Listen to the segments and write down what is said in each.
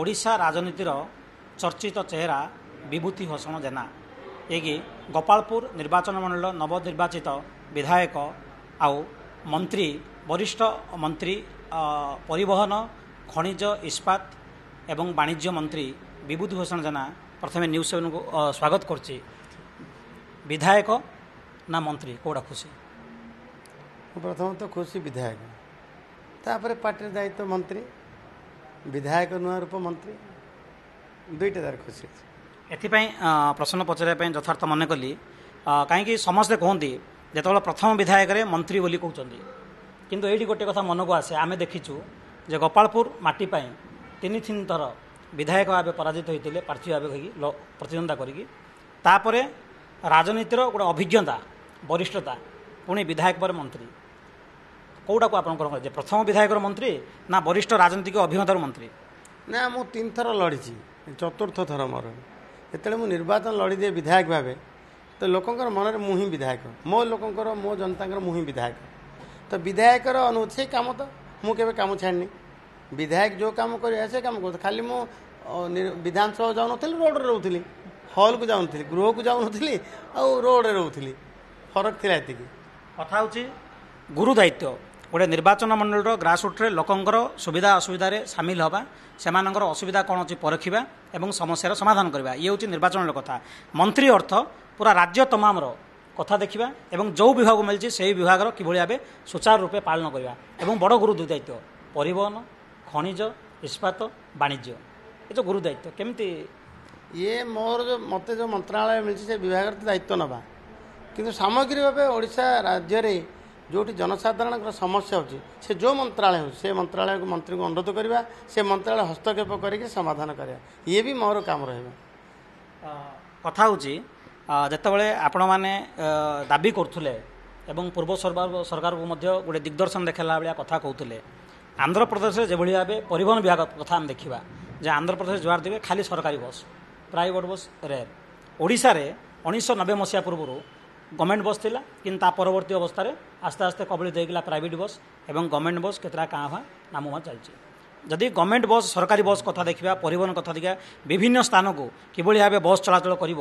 ଓଡ଼ିଶା ରାଜନୀତିର ଚର୍ଚ୍ଚିତ ଚେହେରା ବିଭୂତି ଭୂଷଣ ଜେନା ଏକି ଗୋପାଳପୁର ନିର୍ବାଚନ ମଣ୍ଡଳ ନବନିର୍ବାଚିତ ବିଧାୟକ ଆଉ ମନ୍ତ୍ରୀ ବରିଷ୍ଠ ମନ୍ତ୍ରୀ ପରିବହନ ଖଣିଜ ଇସ୍ପାତ ଏବଂ ବାଣିଜ୍ୟ ମନ୍ତ୍ରୀ ବିଭୂତି ଭୂଷଣ ଜେନା ପ୍ରଥମେ ନ୍ୟୁଜ୍ ସେଭେନ୍କୁ ସ୍ୱାଗତ କରୁଛି ବିଧାୟକ ନା ମନ୍ତ୍ରୀ କେଉଁଟା ଖୁସି ମୁଁ ପ୍ରଥମତଃ ଖୁସି ବିଧାୟକ ତାପରେ ପାର୍ଟିର ଦାୟିତ୍ୱ ମନ୍ତ୍ରୀ ବିଧାୟକ ନୂଆ ରୂପ ମନ୍ତ୍ରୀ ଦୁଇଟା ତାର ଖୁସି ଅଛି ଏଥିପାଇଁ ପ୍ରଶ୍ନ ପଚାରିବା ପାଇଁ ଯଥାର୍ଥ ମନେ କଲି କାହିଁକି ସମସ୍ତେ କୁହନ୍ତି ଯେତେବେଳେ ପ୍ରଥମ ବିଧାୟକରେ ମନ୍ତ୍ରୀ ବୋଲି କହୁଛନ୍ତି କିନ୍ତୁ ଏଇଠି ଗୋଟିଏ କଥା ମନକୁ ଆସେ ଆମେ ଦେଖିଛୁ ଯେ ଗୋପାଳପୁର ମାଟି ପାଇଁ ତିନି ତିନି ଥର ବିଧାୟକ ଭାବେ ପରାଜିତ ହୋଇଥିଲେ ପ୍ରାର୍ଥୀ ଭାବେ ହୋଇକି ପ୍ରତିଦ୍ୱନ୍ଦ୍ୱିତା କରିକି ତାପରେ ରାଜନୀତିର ଗୋଟେ ଅଭିଜ୍ଞତା ବରିଷ୍ଠତା ପୁଣି ବିଧାୟକ ପରେ ମନ୍ତ୍ରୀ କେଉଁଟାକୁ ଆପଣଙ୍କର ଯେ ପ୍ରଥମ ବିଧାୟକର ମନ୍ତ୍ରୀ ନା ବରିଷ୍ଠ ରାଜନୈତିକ ଅଭିଜ୍ଞତାର ମନ୍ତ୍ରୀ ନା ମୁଁ ତିନିଥର ଲଢ଼ିଛି ଚତୁର୍ଥ ଥର ମୋର ଯେତେବେଳେ ମୁଁ ନିର୍ବାଚନ ଲଢ଼ିଦିଏ ବିଧାୟକ ଭାବେ ତ ଲୋକଙ୍କର ମନରେ ମୁଁ ହିଁ ବିଧାୟକ ମୋ ଲୋକଙ୍କର ମୋ ଜନତାଙ୍କର ମୁଁ ହିଁ ବିଧାୟକ ତ ବିଧାୟକର ଅନୁଭୂତି କାମ ତ ମୁଁ କେବେ କାମ ଛାଡ଼ିନି ବିଧାୟକ ଯେଉଁ କାମ କରିବା ସେ କାମ କରୁଛି ଖାଲି ମୁଁ ବିଧାନସଭା ଯାଉନଥିଲି ରୋଡ଼ରେ ରହୁଥିଲି ହଲ୍କୁ ଯାଉନଥିଲି ଗୃହକୁ ଯାଉନଥିଲି ଆଉ ରୋଡ଼ରେ ରହୁଥିଲି ଫରକ ଥିଲା ଏତିକି କଥା ହେଉଛି ଗୁରୁ ଦାୟିତ୍ୱ ଗୋଟେ ନିର୍ବାଚନ ମଣ୍ଡଳୀର ଗ୍ରାସରୁଟ୍ରେ ଲୋକଙ୍କର ସୁବିଧା ଅସୁବିଧାରେ ସାମିଲ ହେବା ସେମାନଙ୍କର ଅସୁବିଧା କ'ଣ ଅଛି ପରଖିବା ଏବଂ ସମସ୍ୟାର ସମାଧାନ କରିବା ଇଏ ହେଉଛି ନିର୍ବାଚନର କଥା ମନ୍ତ୍ରୀ ଅର୍ଥ ପୁରା ରାଜ୍ୟ ତମାମର କଥା ଦେଖିବା ଏବଂ ଯେଉଁ ବିଭାଗ ମିଳିଛି ସେହି ବିଭାଗର କିଭଳି ଭାବେ ସୁଚାରୁ ରୂପେ ପାଳନ କରିବା ଏବଂ ବଡ଼ ଗୁରୁ ଦାୟିତ୍ୱ ପରିବହନ ଖଣିଜ ଇସ୍ପାତ ବାଣିଜ୍ୟ ଏ ଯେଉଁ ଗୁରୁ ଦାୟିତ୍ୱ କେମିତି ଇଏ ମୋର ଯେଉଁ ମୋତେ ଯେଉଁ ମନ୍ତ୍ରଣାଳୟ ମିଳିଛି ସେ ବିଭାଗର ଦାୟିତ୍ୱ ନେବା କିନ୍ତୁ ସାମଗ୍ରିକ ଭାବେ ଓଡ଼ିଶା ରାଜ୍ୟରେ ଯେଉଁଠି ଜନସାଧାରଣଙ୍କର ସମସ୍ୟା ହେଉଛି ସେ ଯେଉଁ ମନ୍ତ୍ରାଳୟ ହେଉଛି ସେ ମନ୍ତ୍ରାଳୟକୁ ମନ୍ତ୍ରୀଙ୍କୁ ଅନୁରୋଧ କରିବା ସେ ମନ୍ତ୍ରାଳୟ ହସ୍ତକ୍ଷେପ କରିକି ସମାଧାନ କରିବା ଇଏ ବି ମୋର କାମ ରହିବ କଥା ହେଉଛି ଯେତେବେଳେ ଆପଣମାନେ ଦାବି କରୁଥିଲେ ଏବଂ ପୂର୍ବ ସରକାର ସରକାରକୁ ମଧ୍ୟ ଗୋଟେ ଦିଗ୍ଦର୍ଶନ ଦେଖାଇଲା ଭଳିଆ କଥା କହୁଥିଲେ ଆନ୍ଧ୍ରପ୍ରଦେଶରେ ଯେଭଳି ଭାବେ ପରିବହନ ବିଭାଗ କଥା ଆମେ ଦେଖିବା ଯେ ଆନ୍ଧ୍ରପ୍ରଦେଶ ଯୁଆର ଦେବେ ଖାଲି ସରକାରୀ ବସ୍ ପ୍ରାଇଭେଟ୍ ବସ୍ ରେୟାର ଓଡ଼ିଶାରେ ଉଣେଇଶହ ନବେ ମସିହା ପୂର୍ବରୁ ଗଭର୍ଣ୍ଣମେଣ୍ଟ ବସ୍ ଥିଲା କିନ୍ତୁ ତା ପରବର୍ତ୍ତୀ ଅବସ୍ଥାରେ ଆସ୍ତେ ଆସ୍ତେ କବଳିତ ହୋଇଗଲା ପ୍ରାଇଭେଟ୍ ବସ୍ ଏବଂ ଗଭର୍ଣ୍ଣମେଣ୍ଟ ବସ୍ କେତେଟା କାଁ ଭାଁ ନାମ ଭାଁ ଚାଲିଛି ଯଦି ଗଭର୍ଣ୍ଣମେଣ୍ଟ ବସ୍ ସରକାରୀ ବସ୍ କଥା ଦେଖିବା ପରିବହନ କଥା ଦେଖିବା ବିଭିନ୍ନ ସ୍ଥାନକୁ କିଭଳି ଭାବେ ବସ୍ ଚଳାଚଳ କରିବ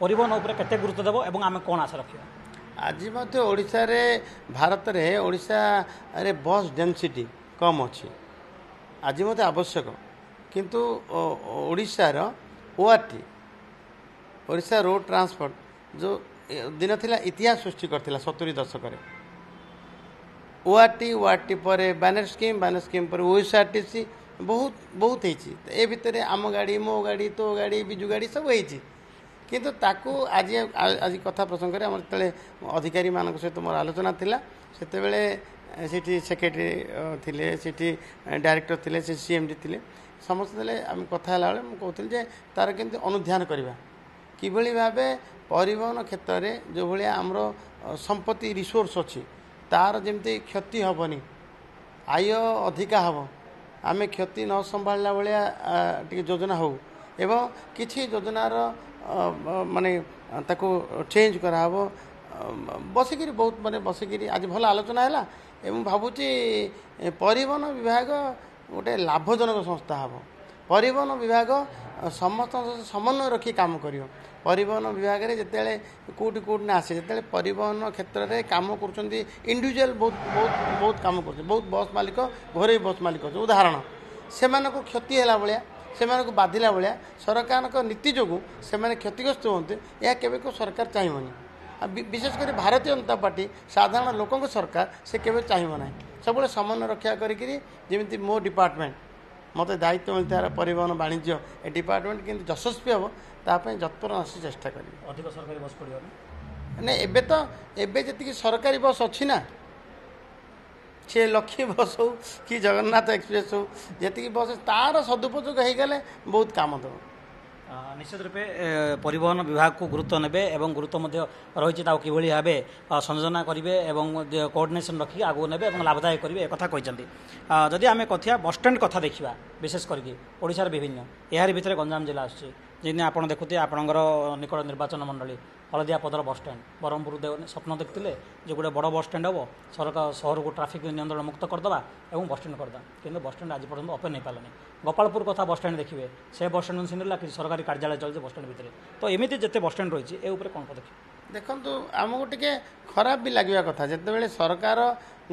ପରିବହନ ଉପରେ କେତେ ଗୁରୁତ୍ୱ ଦେବ ଏବଂ ଆମେ କ'ଣ ଆଶା ରଖିବା ଆଜି ମଧ୍ୟ ଓଡ଼ିଶାରେ ଭାରତରେ ଓଡ଼ିଶାରେ ବସ୍ ଡେନ୍ସିଟି କମ୍ ଅଛି ଆଜି ମଧ୍ୟ ଆବଶ୍ୟକ କିନ୍ତୁ ଓଡ଼ିଶାର ଓଆର୍ଟି ଓଡ଼ିଶା ରୋଡ଼ ଟ୍ରାନ୍ସପୋର୍ଟ ଯେଉଁ ଦିନ ଥିଲା ଇତିହାସ ସୃଷ୍ଟି କରିଥିଲା ସତୁରି ଦଶକରେ ଓଆରଟି ୱାରଟି ପରେ ବାନର ସ୍କିମ୍ ବାନର ସ୍କିମ୍ ପରେ ଓଏସ୍ଆରଟିସି ବହୁତ ବହୁତ ହେଇଛି ଏ ଭିତରେ ଆମ ଗାଡ଼ି ମୋ ଗାଡ଼ି ତୋ ଗାଡ଼ି ବିଜୁ ଗାଡ଼ି ସବୁ ହେଇଛି କିନ୍ତୁ ତାକୁ ଆଜି ଆଜି କଥା ପ୍ରସଙ୍ଗରେ ଆମର ଯେତେବେଳେ ଅଧିକାରୀମାନଙ୍କ ସହିତ ମୋର ଆଲୋଚନା ଥିଲା ସେତେବେଳେ ସେଠି ସେକ୍ରେଟେରୀ ଥିଲେ ସେଠି ଡାଇରେକ୍ଟର ଥିଲେ ସେ ସିଏମ୍ଡି ଥିଲେ ସମସ୍ତେ ଦେଲେ ଆମେ କଥା ହେଲାବେଳେ ମୁଁ କହୁଥିଲି ଯେ ତା'ର କେମିତି ଅନୁଧ୍ୟାନ କରିବା କିଭଳି ଭାବେ ପରିବହନ କ୍ଷେତ୍ରରେ ଯେଉଁଭଳିଆ ଆମର ସମ୍ପତ୍ତି ରିସୋର୍ସ ଅଛି ତା'ର ଯେମିତି କ୍ଷତି ହେବନି ଆୟ ଅଧିକା ହେବ ଆମେ କ୍ଷତି ନ ସମ୍ଭାଳିଲା ଭଳିଆ ଟିକେ ଯୋଜନା ହେଉ ଏବଂ କିଛି ଯୋଜନାର ମାନେ ତାକୁ ଚେଞ୍ଜ କରାହେବ ବସିକିରି ବହୁତ ମାନେ ବସିକିରି ଆଜି ଭଲ ଆଲୋଚନା ହେଲା ଏବଂ ଭାବୁଛି ପରିବହନ ବିଭାଗ ଗୋଟେ ଲାଭଜନକ ସଂସ୍ଥା ହେବ ପରିବହନ ବିଭାଗ ସମସ୍ତଙ୍କ ସହିତ ସମନ୍ୱୟ ରଖି କାମ କରିବ ପରିବହନ ବିଭାଗରେ ଯେତେବେଳେ କେଉଁଠି କେଉଁଠି ନା ଆସେ ଯେତେବେଳେ ପରିବହନ କ୍ଷେତ୍ରରେ କାମ କରୁଛନ୍ତି ଇଣ୍ଡିଭିଜୁଆଲ୍ ବହୁତ ବହୁତ ବହୁତ କାମ କରୁଛନ୍ତି ବହୁତ ବସ୍ ମାଲିକ ଘରୋଇ ବସ୍ ମାଲିକ ଅଛି ଉଦାହରଣ ସେମାନଙ୍କୁ କ୍ଷତି ହେଲା ଭଳିଆ ସେମାନଙ୍କୁ ବାଧିଲା ଭଳିଆ ସରକାରଙ୍କ ନୀତି ଯୋଗୁଁ ସେମାନେ କ୍ଷତିଗ୍ରସ୍ତ ହୁଅନ୍ତି ଏହା କେବେ କେଉଁ ସରକାର ଚାହିଁବନି ଆଉ ବିଶେଷ କରି ଭାରତୀୟ ଜନତା ପାର୍ଟି ସାଧାରଣ ଲୋକଙ୍କ ସରକାର ସେ କେବେ ଚାହିଁବ ନାହିଁ ସବୁବେଳେ ସମନ୍ୱୟ ରକ୍ଷା କରିକିରି ଯେମିତି ମୋ ଡିପାର୍ଟମେଣ୍ଟ ମୋତେ ଦାୟିତ୍ୱ ମିଳିଥିବା ପରିବହନ ବାଣିଜ୍ୟ ଏ ଡିପାର୍ଟମେଣ୍ଟ କେମିତି ଯଶସ୍ୱୀ ହେବ ତା ପାଇଁ ଯତ୍ପର ଆସି ଚେଷ୍ଟା କରିବି ଅଧିକ ସରକାରୀ ବସ୍ ପଡ଼ିବ ନାହିଁ ଏବେ ତ ଏବେ ଯେତିକି ସରକାରୀ ବସ୍ ଅଛି ନା ସେ ଲକ୍ଷ୍ମୀ ବସ୍ ହଉ କି ଜଗନ୍ନାଥ ଏକ୍ସପ୍ରେସ୍ ହଉ ଯେତିକି ବସ୍ ତା'ର ସଦୁପଯୋଗ ହେଇଗଲେ ବହୁତ କାମ ଦେବ ନିଶ୍ଚିତ ରୂପେ ପରିବହନ ବିଭାଗକୁ ଗୁରୁତ୍ୱ ନେବେ ଏବଂ ଗୁରୁତ୍ୱ ମଧ୍ୟ ରହିଛି ତାକୁ କିଭଳି ଭାବେ ସଂଯୋଜନା କରିବେ ଏବଂ କୋର୍ଡ଼ିନେସନ୍ ରଖି ଆଗକୁ ନେବେ ଏବଂ ଲାଭଦାୟକ କରିବେ ଏକଥା କହିଛନ୍ତି ଯଦି ଆମେ କଥା ବସ୍ଷ୍ଟାଣ୍ଡ କଥା ଦେଖିବା ବିଶେଷ କରିକି ଓଡ଼ିଶାର ବିଭିନ୍ନ ଏହାରି ଭିତରେ ଗଞ୍ଜାମ ଜିଲ୍ଲା ଆସୁଛି যেদিন আপনার দেখুতে আপনার নিকট নির্বাচন মন্ডলী হলদিয়া পদর বসস্ট্যান্ড ব্রহ্মপুর স্বপ্ন দেখলে যে গোটে বড় বসস্ট্যান্ড হব সরকার সহরক ট্রাফিক নিয়ন্ত্রণ মুক্ত করদেবা এবং বসস্ট্যান্ড করদেবা কিন্তু বসস্ট্যান্ড আজ পর্যন্ত ওপেন হয়ে পালানি গোপালপুর কথা বসস্ট্যান্ড দেখবে সে বসস্ট্যান্ড সিনেলা কিছু সরকারি কার্যালয় চলছে বসস্ট্যান্ড ভিতরে তো এমিতি যেতে বসস্ট্যান্ড রয়েছে এ উপরে কোণ পদক্ষেপ দেখুন আমাকে টিকি খারাপ বি লাগবা কথা যেতবে সরকার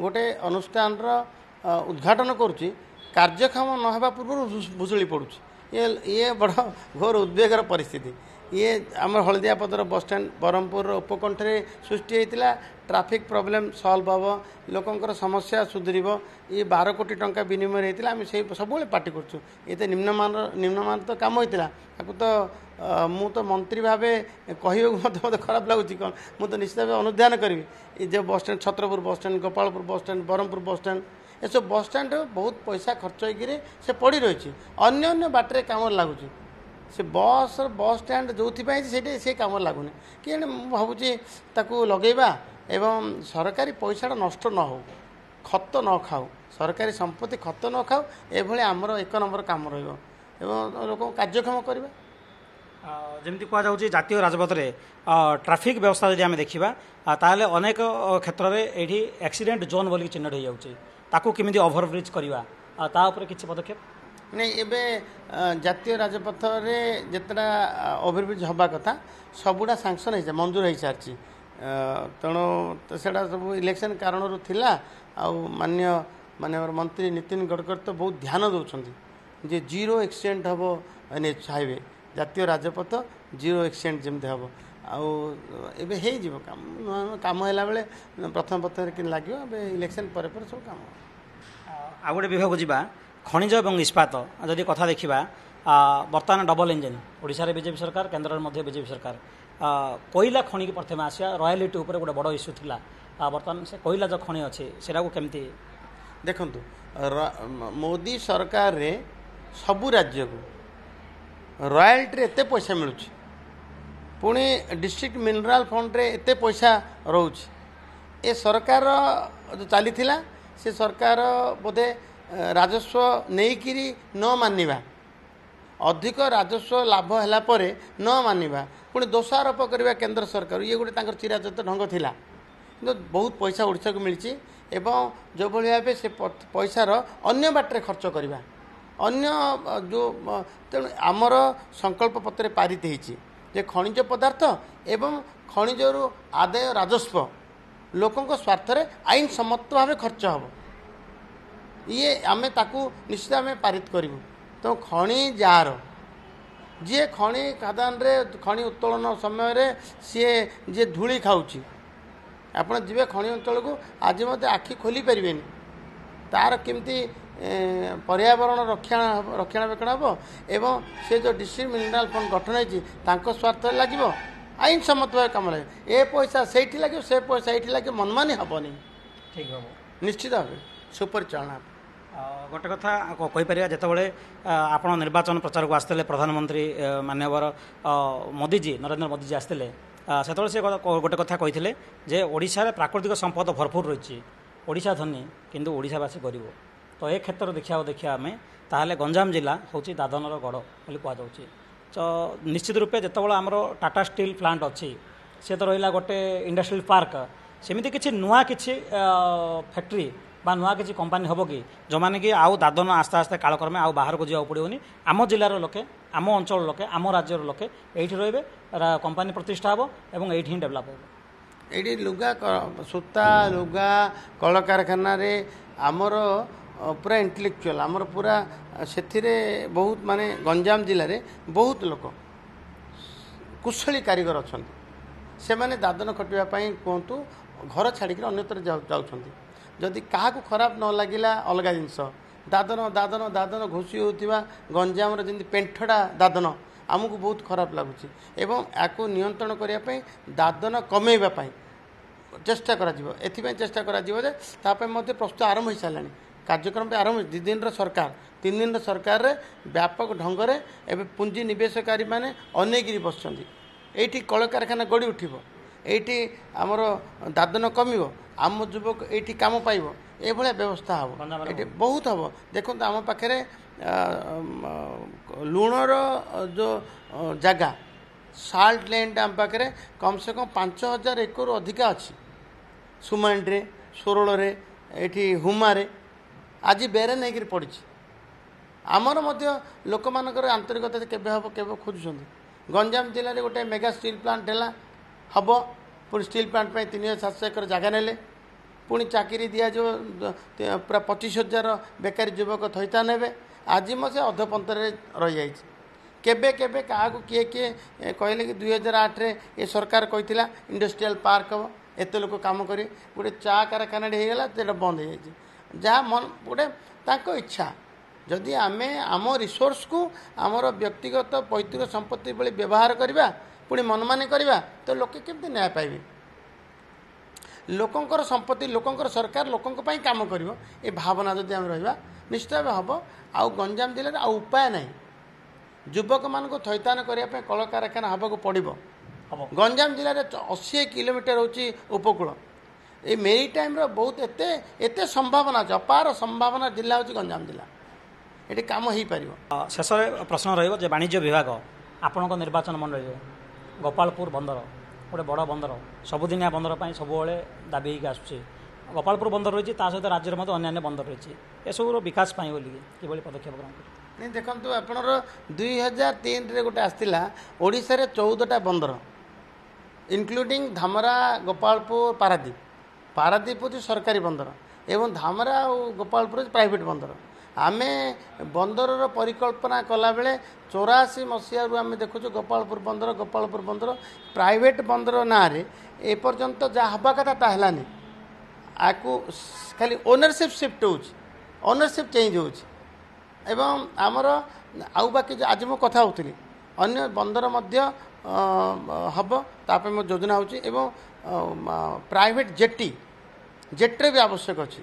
গোটে অনুষ্ঠানর উদ্ঘাটন করছে কার্যক্ষম নহবা পূর্ব ভুষুড়ি পড়ুছে ଇଏ ଇଏ ବଡ଼ ଘୋର ଉଦ୍ବେଗର ପରିସ୍ଥିତି ଇଏ ଆମ ହଳଦିଆପଦର ବସ୍ଷ୍ଟାଣ୍ଡ ବ୍ରହ୍ମପୁରର ଉପକଣ୍ଠରେ ସୃଷ୍ଟି ହୋଇଥିଲା ଟ୍ରାଫିକ୍ ପ୍ରୋବ୍ଲେମ୍ ସଲ୍ଭ ହେବ ଲୋକଙ୍କର ସମସ୍ୟା ସୁଧୁରିବ ଇଏ ବାର କୋଟି ଟଙ୍କା ବିନିମୟରେ ହୋଇଥିଲା ଆମେ ସେଇ ସବୁବେଳେ ପାର୍ଟି କରୁଛୁ ଏତେ ନିମ୍ନମାନର ନିମ୍ନମାନ ତ କାମ ହୋଇଥିଲା ତାକୁ ତ ମୁଁ ତ ମନ୍ତ୍ରୀ ଭାବେ କହିବାକୁ ମଧ୍ୟ ମୋତେ ଖରାପ ଲାଗୁଛି କ'ଣ ମୁଁ ତ ନିଶ୍ଚିତ ଭାବେ ଅନୁଧ୍ୟାନ କରିବି ଏ ଯେଉଁ bus stand Chhatrapur bus stand Gopalpur bus stand Brahmapur bus stand ଏସବୁ ବସ୍ ଷ୍ଟାଣ୍ଡରେ ବହୁତ ପଇସା ଖର୍ଚ୍ଚ ହେଇକିରି ସେ ପଡ଼ି ରହିଛି ଅନ୍ୟ ଅନ୍ୟ ବାଟରେ କାମରେ ଲାଗୁଛି ସେ ବସ୍ର ବସ୍ ଷ୍ଟାଣ୍ଡ ଯେଉଁଥିପାଇଁ ସେଇଠି ସେ କାମରେ ଲାଗୁନି କି ଜଣେ ମୁଁ ଭାବୁଛି ତାକୁ ଲଗେଇବା ଏବଂ ସରକାରୀ ପଇସାଟା ନଷ୍ଟ ନ ହେଉ ଖତ ନ ଖାଉ ସରକାରୀ ସମ୍ପତ୍ତି ଖତ ନ ଖାଉ ଏଭଳି ଆମର ଏକ ନମ୍ବର କାମ ରହିବ ଏବଂ ଲୋକଙ୍କୁ କାର୍ଯ୍ୟକ୍ଷମ କରିବା ଯେମିତି କୁହାଯାଉଛି ଜାତୀୟ ରାଜପଥରେ ଟ୍ରାଫିକ୍ ବ୍ୟବସ୍ଥା ଯଦି ଆମେ ଦେଖିବା ତାହେଲେ ଅନେକ କ୍ଷେତ୍ରରେ ଏଇଠି ଆକ୍ସିଡେଣ୍ଟ ଜୋନ୍ ବୋଲିକି ଚିହ୍ନଟ ହୋଇଯାଉଛି ତାକୁ କେମିତି ଓଭରବ୍ରିଜ୍ କରିବା ତା ଉପରେ କିଛି ପଦକ୍ଷେପ ନାଇଁ ଏବେ ଜାତୀୟ ରାଜପଥରେ ଯେତେଟା ଓଭରବ୍ରିଜ୍ ହେବା କଥା ସବୁଟା ସାଙ୍କସନ୍ ହେଇସାରି ମଞ୍ଜୁର ହେଇସାରିଛି ତେଣୁ ସେଇଟା ସବୁ ଇଲେକ୍ସନ୍ କାରଣରୁ ଥିଲା ଆଉ ମାନ୍ୟ ମାନ୍ୟବର ମନ୍ତ୍ରୀ ନୀତିନ ଗଡ଼କରୀ ତ ବହୁତ ଧ୍ୟାନ ଦେଉଛନ୍ତି ଯେ ଜିରୋ ଏକ୍ସିଡେଣ୍ଟ ହେବ ଏନ୍ ଏଚ୍ ହାଇୱେ ଜାତୀୟ ରାଜପଥ ଜିରୋ ଏକ୍ସିଡେଣ୍ଟ ଯେମିତି ହେବ ଆଉ ଏବେ ହେଇଯିବ କାମ କାମ ହେଲା ବେଳେ ପ୍ରଥମ ପ୍ରଥମରେ କିନ୍ ଲାଗିବ ଏବେ ଇଲେକ୍ସନ୍ ପରେ ପରେ ସବୁ କାମ ଆଉ ଗୋଟେ ବିଭାଗ ଯିବା ଖଣିଜ ଏବଂ ଇସ୍ପାତ ଯଦି କଥା ଦେଖିବା ବର୍ତ୍ତମାନ ଡବଲ ଇଞ୍ଜିନ୍ ଓଡ଼ିଶାରେ ବିଜେପି ସରକାର କେନ୍ଦ୍ରରେ ମଧ୍ୟ ବିଜେପି ସରକାର କୋଇଲା ଖଣିକି ପ୍ରଥମେ ଆସିବା ରୟାଲିଟି ଉପରେ ଗୋଟେ ବଡ଼ ଇସ୍ୟୁ ଥିଲା ବର୍ତ୍ତମାନ ସେ କୋଇଲା ଯେଉଁ ଖଣି ଅଛି ସେଟାକୁ କେମିତି ଦେଖନ୍ତୁ ମୋଦି ସରକାରରେ ସବୁ ରାଜ୍ୟକୁ ରୟାଲିଟିରେ ଏତେ ପଇସା ମିଳୁଛି ପୁଣି ଡିଷ୍ଟ୍ରିକ୍ଟ ମିନେରାଲ୍ ଫଣ୍ଡରେ ଏତେ ପଇସା ରହୁଛି ଏ ସରକାର ଚାଲିଥିଲା ସେ ସରକାର ବୋଧେ ରାଜସ୍ୱ ନେଇକିରି ନ ମାନିବା ଅଧିକ ରାଜସ୍ୱ ଲାଭ ହେଲା ପରେ ନ ମାନିବା ପୁଣି ଦୋଷାରୋପ କରିବା କେନ୍ଦ୍ର ସରକାର ଇଏ ଗୋଟେ ତାଙ୍କର ଚିରାଚର୍ତ୍ତ ଢଙ୍ଗ ଥିଲା କିନ୍ତୁ ବହୁତ ପଇସା ଓଡ଼ିଶାକୁ ମିଳିଛି ଏବଂ ଯେଉଁଭଳି ଭାବେ ସେ ପଇସାର ଅନ୍ୟ ବାଟରେ ଖର୍ଚ୍ଚ କରିବା ଅନ୍ୟ ଯେଉଁ ତେଣୁ ଆମର ସଂକଳ୍ପ ପତ୍ରରେ ପାରିତ ହୋଇଛି ଯେ ଖଣିଜ ପଦାର୍ଥ ଏବଂ ଖଣିଜରୁ ଆଦାୟ ରାଜସ୍ୱ ଲୋକଙ୍କ ସ୍ୱାର୍ଥରେ ଆଇନ ଆଇନସମ୍ମତ ଭାବେ ଖର୍ଚ୍ଚ ହେବ ଇଏ ଆମେ ତାକୁ ନିଶ୍ଚିତ ଆମେ ପାରିତ କରିବୁ ତେଣୁ ଖଣି ଯାହାର ଯିଏ ଖଣି ଖାଦାନରେ ଖଣି ଉତ୍ତୋଳନ ସମୟରେ ସିଏ ଯିଏ ଧୂଳି ଖାଉଛି ଆପଣ ଯିବେ ଖଣି ଅଞ୍ଚଳକୁ ଆଜି ମଧ୍ୟ ଆଖି ଖୋଲି ପାରିବେନି ତା'ର କେମିତି ପର୍ଯ୍ୟାବରଣ ରକ୍ଷଣ ରକ୍ଷଣାବେକ୍ଷଣ ହେବ ଏବଂ ସେ ଯେଉଁ ଡିଷ୍ଟ୍ରିକ୍ଟ ମିନେରାଲ୍ ଫଣ୍ଡ ଗଠନ ହେଇଛି ତାଙ୍କ ସ୍ୱାର୍ଥରେ ଲାଗିବ ଆଇନ ସମ୍ମତ ଭାବେ କାମ ଲାଗିବ ଏ ପଇସା ସେଇଠି ଲାଗିବ ସେ ପଇସା ଏଇଠି ଲାଗିବ ମନମାନି ହେବନି ଠିକ୍ ହେବ ନିଶ୍ଚିତ ଭାବେ ସୁପରିଚାଳନା ଗୋଟେ କଥା କହିପାରିବା ଯେତେବେଳେ ଆପଣ ନିର୍ବାଚନ ପ୍ରଚାରକୁ ଆସିଥିଲେ ପ୍ରଧାନମନ୍ତ୍ରୀ ମାନ୍ୟବର ମୋଦିଜୀ ନରେନ୍ଦ୍ର ମୋଦିଜୀ ଆସିଥିଲେ ସେତେବେଳେ ସେ ଗୋଟେ କଥା କହିଥିଲେ ଯେ ଓଡ଼ିଶାରେ ପ୍ରାକୃତିକ ସମ୍ପଦ ଭରପୁର ରହିଛି ଓଡ଼ିଶା ଧନୀ କିନ୍ତୁ ଓଡ଼ିଶାବାସୀ ଗରିବ ତ ଏ କ୍ଷେତ୍ର ଦେଖିବାକୁ ଦେଖିବା ଆମେ ତାହେଲେ ଗଞ୍ଜାମ ଜିଲ୍ଲା ହେଉଛି ଦାଦନର ଗଡ଼ ବୋଲି କୁହାଯାଉଛି ତ ନିଶ୍ଚିତ ରୂପେ ଯେତେବେଳେ ଆମର ଟାଟା ଷ୍ଟିଲ୍ ପ୍ଲାଣ୍ଟ ଅଛି ସେ ତ ରହିଲା ଗୋଟେ ଇଣ୍ଡଷ୍ଟ୍ରିଆଲ ପାର୍କ ସେମିତି କିଛି ନୂଆ କିଛି ଫ୍ୟାକ୍ଟ୍ରି ବା ନୂଆ କିଛି କମ୍ପାନୀ ହେବ କି ଯେଉଁମାନେ କି ଆଉ ଦାଦନ ଆସ୍ତେ ଆସ୍ତେ କାଳକ୍ରମେ ଆଉ ବାହାରକୁ ଯିବାକୁ ପଡ଼ିବନି ଆମ ଜିଲ୍ଲାର ଲୋକେ ଆମ ଅଞ୍ଚଳ ଲୋକେ ଆମ ରାଜ୍ୟର ଲୋକେ ଏଇଠି ରହିବେ କମ୍ପାନୀ ପ୍ରତିଷ୍ଠା ହେବ ଏବଂ ଏଇଠି ହିଁ ଡେଭଲପ୍ ହେବ ଏଇଠି ଲୁଗା ସୂତା ଲୁଗା କଳକାରଖାନାରେ ଆମର ପୁରା ଇଣ୍ଟେଲେକ୍ଚୁଆଲ୍ ଆମର ପୁରା ସେଥିରେ ବହୁତ ମାନେ ଗଞ୍ଜାମ ଜିଲ୍ଲାରେ ବହୁତ ଲୋକ କୁଶଳୀ କାରିଗର ଅଛନ୍ତି ସେମାନେ ଦାଦନ ଖଟିବା ପାଇଁ କୁହନ୍ତୁ ଘର ଛାଡ଼ିକିରି ଅନ୍ୟତ୍ର ଯାଉଛନ୍ତି ଯଦି କାହାକୁ ଖରାପ ନ ଲାଗିଲା ଅଲଗା ଜିନିଷ ଦାଦନ ଦାଦନ ଦାଦନ ଘୋଷି ହେଉଥିବା ଗଞ୍ଜାମର ଯେମିତି ପେଣ୍ଠଟା ଦାଦନ ଆମକୁ ବହୁତ ଖରାପ ଲାଗୁଛି ଏବଂ ଏହାକୁ ନିୟନ୍ତ୍ରଣ କରିବା ପାଇଁ ଦାଦନ କମେଇବା ପାଇଁ ଚେଷ୍ଟା କରାଯିବ ଏଥିପାଇଁ ଚେଷ୍ଟା କରାଯିବ ଯେ ତା ପାଇଁ ମଧ୍ୟ ପ୍ରସ୍ତୁତ ଆରମ୍ଭ ହୋଇସାରିଲାଣି କାର୍ଯ୍ୟକ୍ରମ ଆରମ୍ଭ ଦୁଇ ଦିନର ସରକାର ତିନି ଦିନର ସରକାରରେ ବ୍ୟାପକ ଢଙ୍ଗରେ ଏବେ ପୁଞ୍ଜି ନିବେଶକାରୀମାନେ ଅନେଇକିରି ବସୁଛନ୍ତି ଏଇଠି କଳକାରଖାନା ଗଢ଼ି ଉଠିବ ଏଇଠି ଆମର ଦାଦନ କମିବ ଆମ ଯୁବକ ଏଇଠି କାମ ପାଇବ ଏଭଳିଆ ବ୍ୟବସ୍ଥା ହେବ ଏଠି ବହୁତ ହେବ ଦେଖନ୍ତୁ ଆମ ପାଖରେ ଲୁଣର ଯେଉଁ ଜାଗା ସାଲ୍ଟ ଲ୍ୟାଣ୍ଡ ଆମ ପାଖରେ କମ୍ ସେ କମ୍ ପାଞ୍ଚ ହଜାର ଏକରରୁ ଅଧିକା ଅଛି ସୁମାଣ୍ଡରେ ସୋରଳରେ ଏଠି ହୁମାରେ ଆଜି ବେରେ ନେଇକରି ପଡ଼ିଛି ଆମର ମଧ୍ୟ ଲୋକମାନଙ୍କର ଆନ୍ତରିକତା କେବେ ହେବ କେବେ ଖୋଜୁଛନ୍ତି ଗଞ୍ଜାମ ଜିଲ୍ଲାରେ ଗୋଟେ ମେଗା ଷ୍ଟିଲ୍ ପ୍ଲାଣ୍ଟ ହେଲା ହେବ ପୁଣି ଷ୍ଟିଲ୍ ପ୍ଲାଣ୍ଟ ପାଇଁ ତିନି ହଜାର ସାତଶହ ଏକର ଜାଗା ନେଲେ ପୁଣି ଚାକିରି ଦିଆଯିବ ପୁରା ପଚିଶ ହଜାର ବେକାରୀ ଯୁବକ ଥଇତା ନେବେ ଆଜି ମଧ୍ୟ ଅଧପନ୍ଥରେ ରହିଯାଇଛି କେବେ କେବେ କାହାକୁ କିଏ କିଏ କହିଲେ କି ଦୁଇ ହଜାର ଆଠରେ ଏ ସରକାର କହିଥିଲା ଇଣ୍ଡଷ୍ଟ୍ରିଆଲ୍ ପାର୍କ ହେବ ଏତେ ଲୋକ କାମ କରିବେ ଗୋଟେ ଚା କାରଖାନାଟେ ହେଇଗଲା ସେଇଟା ବନ୍ଦ ହେଇଯାଇଛି ଯାହା ମନ ଗୋଟେ ତାଙ୍କ ଇଚ୍ଛା ଯଦି ଆମେ ଆମ ରିସୋର୍ସକୁ ଆମର ବ୍ୟକ୍ତିଗତ ପୈତୃକ ସମ୍ପତ୍ତି ଭଳି ବ୍ୟବହାର କରିବା ପୁଣି ମନମାନେ କରିବା ତ ଲୋକେ କେମିତି ନ୍ୟାୟ ପାଇବେ ଲୋକଙ୍କର ସମ୍ପତ୍ତି ଲୋକଙ୍କର ସରକାର ଲୋକଙ୍କ ପାଇଁ କାମ କରିବ ଏ ଭାବନା ଯଦି ଆମେ ରହିବା ନିଶ୍ଚିତ ଭାବେ ହେବ ଆଉ ଗଞ୍ଜାମ ଜିଲ୍ଲାରେ ଆଉ ଉପାୟ ନାହିଁ ଯୁବକମାନଙ୍କୁ ଥଇଥାନ କରିବା ପାଇଁ କଳକାରଖାନା ହେବାକୁ ପଡ଼ିବ ଗଞ୍ଜାମ ଜିଲ୍ଲାରେ ଅଶୀ କିଲୋମିଟର ହେଉଛି ଉପକୂଳ ଏଇ ମେରି ଟାଇମ୍ର ବହୁତ ଏତେ ଏତେ ସମ୍ଭାବନା ଅଛି ଅପାର ସମ୍ଭାବନା ଜିଲ୍ଲା ହେଉଛି ଗଞ୍ଜାମ ଜିଲ୍ଲା ଏଠି କାମ ହୋଇପାରିବ ଶେଷରେ ପ୍ରଶ୍ନ ରହିବ ଯେ ବାଣିଜ୍ୟ ବିଭାଗ ଆପଣଙ୍କ ନିର୍ବାଚନ ମଣ୍ଡଳୀରେ ଗୋପାଳପୁର ବନ୍ଦର ଗୋଟେ ବଡ଼ ବନ୍ଦର ସବୁଦିନିଆ ବନ୍ଦର ପାଇଁ ସବୁବେଳେ ଦାବି ହେଇକି ଆସୁଛି ଗୋପାଳପୁର ବନ୍ଦର ରହିଛି ତା ସହିତ ରାଜ୍ୟରେ ମଧ୍ୟ ଅନ୍ୟାନ୍ୟ ବନ୍ଦର ରହିଛି ଏସବୁର ବିକାଶ ପାଇଁ ବୋଲିକି କିଭଳି ପଦକ୍ଷେପ ଗ୍ରହଣ କରିବେ ନାଇଁ ଦେଖନ୍ତୁ ଆପଣର ଦୁଇ ହଜାର ତିନିରେ ଗୋଟେ ଆସିଥିଲା ଓଡ଼ିଶାରେ ଚଉଦଟା ବନ୍ଦର ଇନକ୍ଲୁଡ଼ିଂ ଧାମରା ଗୋପାଳପୁର ପାରାଦ୍ୱୀପ ପାରାଦ୍ୱୀପ ହେଉଛି ସରକାରୀ ବନ୍ଦର ଏବଂ ଧାମରା ଆଉ ଗୋପାଳପୁର ହେଉଛି ପ୍ରାଇଭେଟ୍ ବନ୍ଦର ଆମେ ବନ୍ଦରର ପରିକଳ୍ପନା କଲାବେଳେ ଚଉରାଅଶୀ ମସିହାରୁ ଆମେ ଦେଖୁଛୁ ଗୋପାଳପୁର ବନ୍ଦର ଗୋପାଳପୁର ବନ୍ଦର ପ୍ରାଇଭେଟ୍ ବନ୍ଦର ନାଁରେ ଏପର୍ଯ୍ୟନ୍ତ ଯାହା ହେବା କଥା ତାହା ହେଲାନି ଆକୁ ଖାଲି ଓନରସିପ୍ ସିଫ୍ଟ ହେଉଛି ଓନରସିପ୍ ଚେଞ୍ଜ ହେଉଛି ଏବଂ ଆମର ଆଉ ବାକି ଆଜି ମୁଁ କଥା ହେଉଥିଲି ଅନ୍ୟ ବନ୍ଦର ମଧ୍ୟ ହେବ ତା ପାଇଁ ମୋ ଯୋଜନା ହେଉଛି ଏବଂ ପ୍ରାଇଭେଟ୍ ଜେଟି ଜେଟିର ବି ଆବଶ୍ୟକ ଅଛି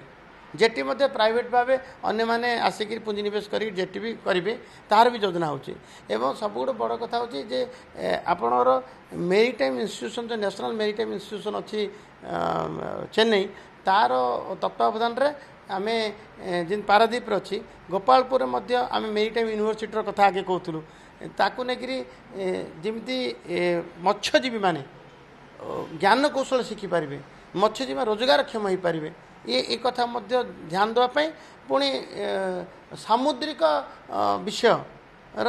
ଜେଟି ମଧ୍ୟ ପ୍ରାଇଭେଟ୍ ଭାବେ ଅନ୍ୟମାନେ ଆସିକରି ପୁଞ୍ଜିନିବେଶ କରିକି ଜେଟି ବି କରିବେ ତାହାର ବି ଯୋଜନା ହେଉଛି ଏବଂ ସବୁଠୁ ବଡ଼ କଥା ହେଉଛି ଯେ ଆପଣଙ୍କର ମେରିଟାଇମ୍ ଇନଷ୍ଟିଟ୍ୟୁସନ୍ ଯେଉଁ ନ୍ୟାସନାଲ୍ ମେରିଟାଇମ୍ ଇନଷ୍ଟିଟ୍ୟୁସନ୍ ଅଛି ଚେନ୍ନାଇ ତାର ତତ୍ତ୍ୱାବଧାନରେ ଆମେ ଯେନ୍ ପାରାଦ୍ୱୀପରେ ଅଛି ଗୋପାଳପୁରରେ ମଧ୍ୟ ଆମେ ମେରିଟାଇମ୍ ୟୁନିଭର୍ସିଟିର କଥା ଆଗେ କହୁଥିଲୁ ତାକୁ ନେଇକରି ଯେମିତି ମତ୍ସ୍ୟଜୀବୀମାନେ ଜ୍ଞାନକୌଶଳ ଶିଖିପାରିବେ ମତ୍ସ୍ୟଜୀବୀ ରୋଜଗାରକ୍ଷମ ହୋଇପାରିବେ ଇଏ ଏ କଥା ମଧ୍ୟ ଧ୍ୟାନ ଦେବା ପାଇଁ ପୁଣି ସାମୁଦ୍ରିକ ବିଷୟର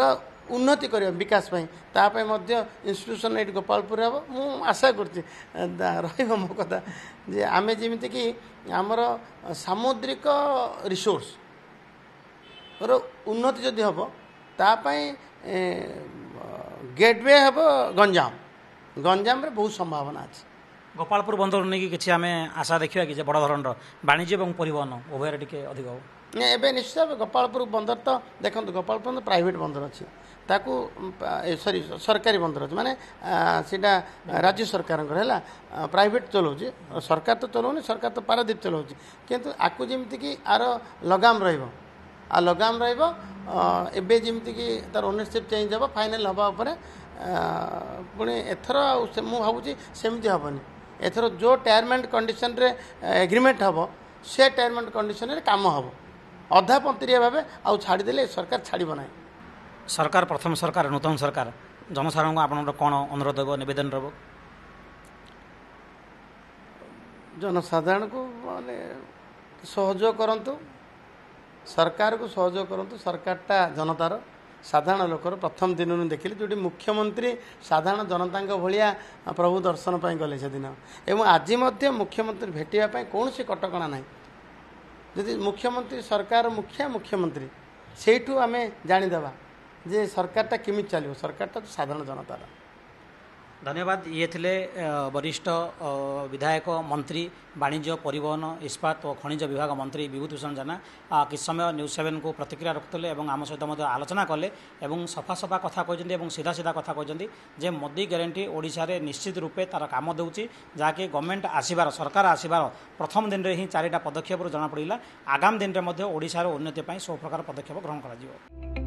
ଉନ୍ନତି କରିବା ବିକାଶ ପାଇଁ ତା ପାଇଁ ମଧ୍ୟ ଇନ୍ଷ୍ଟିଟ୍ୟୁସନ୍ ଏଇଠି ଗୋପାଳପୁର ହେବ ମୁଁ ଆଶା କରୁଛି ରହିବ ମୋ କଥା ଯେ ଆମେ ଯେମିତିକି ଆମର ସାମୁଦ୍ରିକ ରିସୋର୍ସର ଉନ୍ନତି ଯଦି ହେବ ତା ପାଇଁ ଗେଟୱେ ହେବ ଗଞ୍ଜାମ ଗଞ୍ଜାମରେ ବହୁତ ସମ୍ଭାବନା ଅଛି ଗୋପାଳପୁର ବନ୍ଦରକୁ ନେଇକି କିଛି ଆମେ ଆଶା ଦେଖିବା କି ଯେ ବଡ଼ ଧରଣର ବାଣିଜ୍ୟ ଏବଂ ପରିବହନ ଉଭୟରେ ଟିକେ ଅଧିକ ହେବ ଏବେ ନିଶ୍ଚିତ ଭାବେ ଗୋପାଳପୁର ବନ୍ଦର ତ ଦେଖନ୍ତୁ ଗୋପାଳପୁର ବନ୍ଦର ପ୍ରାଇଭେଟ୍ ବନ୍ଦର ଅଛି ତାକୁ ସରି ସରକାରୀ ବନ୍ଦର ଅଛି ମାନେ ସେଇଟା ରାଜ୍ୟ ସରକାରଙ୍କର ହେଲା ପ୍ରାଇଭେଟ୍ ଚଲାଉଛି ସରକାର ତ ଚଲାଉନି ସରକାର ତ ପାରାଦ୍ୱୀପ ଚଲାଉଛି କିନ୍ତୁ ଆକୁ ଯେମିତିକି ଆର ଲଗାମ ରହିବ ଆଉ ଲଗାମ ରହିବ ଏବେ ଯେମିତିକି ତା'ର ଓନରସିପ୍ ଚେଞ୍ଜ ହେବ ଫାଇନାଲ୍ ହେବା ଉପରେ ପୁଣି ଏଥର ଆଉ ମୁଁ ଭାବୁଛି ସେମିତି ହେବନି ଏଥର ଯେଉଁ ଟାୟାରମେଣ୍ଟ କଣ୍ଡିସନରେ ଏଗ୍ରିମେଣ୍ଟ ହେବ ସେ ଟାୟାରମେଣ୍ଟ କଣ୍ଡିସନରେ କାମ ହେବ ଅଧା ପନ୍ତରିଆ ଭାବେ ଆଉ ଛାଡ଼ିଦେଲେ ଏ ସରକାର ଛାଡ଼ିବ ନାହିଁ ସରକାର ପ୍ରଥମ ସରକାର ନୂତନ ସରକାର ଜନସାଧାରଣଙ୍କୁ ଆପଣଙ୍କର କ'ଣ ଅନୁରୋଧ ହେବ ନିବେଦନ ରହିବ ଜନସାଧାରଣଙ୍କୁ ମାନେ ସହଯୋଗ କରନ୍ତୁ ସରକାରକୁ ସହଯୋଗ କରନ୍ତୁ ସରକାରଟା ଜନତାର ସାଧାରଣ ଲୋକର ପ୍ରଥମ ଦିନରୁ ଦେଖିଲି ଯେଉଁଠି ମୁଖ୍ୟମନ୍ତ୍ରୀ ସାଧାରଣ ଜନତାଙ୍କ ଭଳିଆ ପ୍ରଭୁ ଦର୍ଶନ ପାଇଁ ଗଲେ ସେଦିନ ଏବଂ ଆଜି ମଧ୍ୟ ମୁଖ୍ୟମନ୍ତ୍ରୀ ଭେଟିବା ପାଇଁ କୌଣସି କଟକଣା ନାହିଁ ଯଦି ମୁଖ୍ୟମନ୍ତ୍ରୀ ସରକାର ମୁଖିଆ ମୁଖ୍ୟମନ୍ତ୍ରୀ ସେଇଠୁ ଆମେ ଜାଣିଦେବା ଯେ ସରକାରଟା କେମିତି ଚାଲିବ ସରକାରଟା ତ ସାଧାରଣ ଜନତାର ଧନ୍ୟବାଦ ଇଏ ଥିଲେ ବରିଷ୍ଠ ବିଧାୟକ ମନ୍ତ୍ରୀ ବାଣିଜ୍ୟ ପରିବହନ ଇସ୍ପାତ ଓ ଖଣିଜ ବିଭାଗ ମନ୍ତ୍ରୀ ବିଭୂତିଭୂଷଣ ଜେନା କିଛି ସମୟ ନ୍ୟୁଜ୍ ସେଭେନକୁ ପ୍ରତିକ୍ରିୟା ରଖୁଥିଲେ ଏବଂ ଆମ ସହିତ ମଧ୍ୟ ଆଲୋଚନା କଲେ ଏବଂ ସଫା ସଫା କଥା କହିଛନ୍ତି ଏବଂ ସିଧା ସିଧା କଥା କହିଛନ୍ତି ଯେ ମୋଦି ଗ୍ୟାରେଣ୍ଟି ଓଡ଼ିଶାରେ ନିଶ୍ଚିତ ରୂପେ ତା'ର କାମ ଦେଉଛି ଯାହାକି ଗଭର୍ଣ୍ଣମେଣ୍ଟ ଆସିବାର ସରକାର ଆସିବାର ପ୍ରଥମ ଦିନରେ ହିଁ ଚାରିଟା ପଦକ୍ଷେପରୁ ଜଣାପଡ଼ିଲା ଆଗାମୀ ଦିନରେ ମଧ୍ୟ ଓଡ଼ିଶାର ଉନ୍ନତି ପାଇଁ ସବୁ ପଦକ୍ଷେପ ଗ୍ରହଣ କରାଯିବ